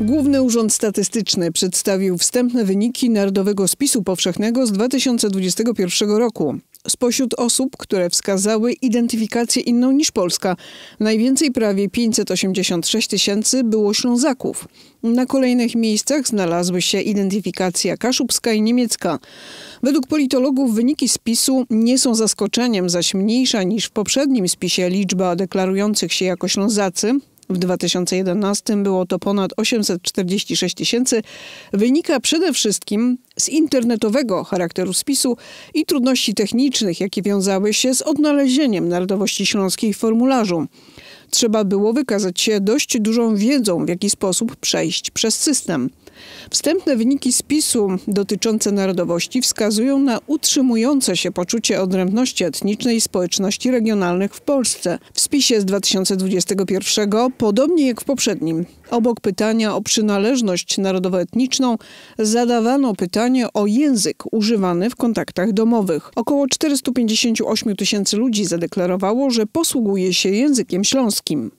Główny Urząd Statystyczny przedstawił wstępne wyniki Narodowego Spisu Powszechnego z 2021 roku. Spośród osób, które wskazały identyfikację inną niż Polska, najwięcej prawie 586 tysięcy było Ślązaków. Na kolejnych miejscach znalazły się identyfikacja kaszubska i niemiecka. Według politologów wyniki spisu nie są zaskoczeniem, zaś mniejsza niż w poprzednim spisie liczba deklarujących się jako Ślązacy w 2011 było to ponad 846 tysięcy. Wynika przede wszystkim z internetowego charakteru spisu i trudności technicznych, jakie wiązały się z odnalezieniem narodowości śląskiej w formularzu. Trzeba było wykazać się dość dużą wiedzą, w jaki sposób przejść przez system. Wstępne wyniki spisu dotyczące narodowości wskazują na utrzymujące się poczucie odrębności etnicznej społeczności regionalnych w Polsce. W spisie z 2021, podobnie jak w poprzednim, obok pytania o przynależność narodowo-etniczną, zadawano pytanie o język używany w kontaktach domowych. Około 458 tysięcy ludzi zadeklarowało, że posługuje się językiem śląskim.